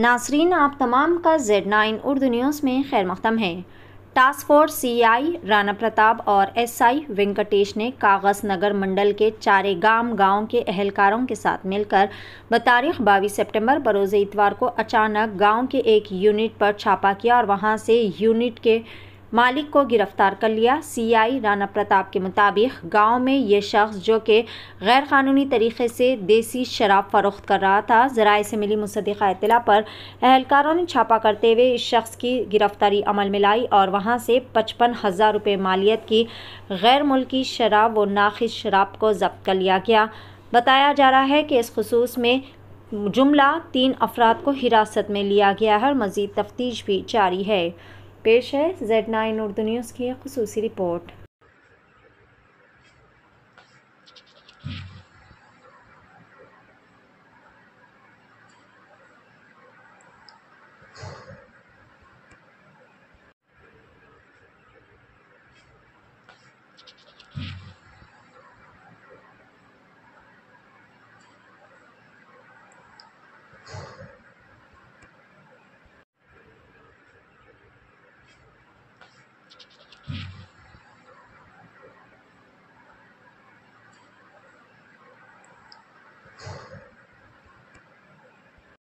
नासरीन आप तमाम का जेड नाइन उर्दू न्यूज़ में खैर मकदम है task force CI Rana Pratap और एसआई वेंकटेश ने कागज़ नगर मंडल के चारे गाम गाँव के अहलकारों के साथ मिलकर बतारीख बाईस सितंबर बरोज़ इतवार को अचानक गांव के एक यूनिट पर छापा किया और वहां से यूनिट के मालिक को गिरफ्तार कर लिया सीआई राणा प्रताप के मुताबिक गांव में ये शख्स जो कि गैर कानूनी तरीके से देसी शराब फरोख्त कर रहा था जराए से मिली मुसदा इतला पर अहलकारों ने छापा करते हुए इस शख्स की गिरफ्तारी अमल में लाई और वहाँ से पचपन हज़ार रुपये मालियत की गैर मुल्की शराब व नाखिस शराब को जब्त कर लिया गया बताया जा रहा है कि इस खसूस में जुमला तीन अफराद को हिरासत में लिया गया है और मज़ीद तफ्तीश भी जारी है पेश है जेड नाइन उर्दू न्यूज़ की खसूसी रिपोर्ट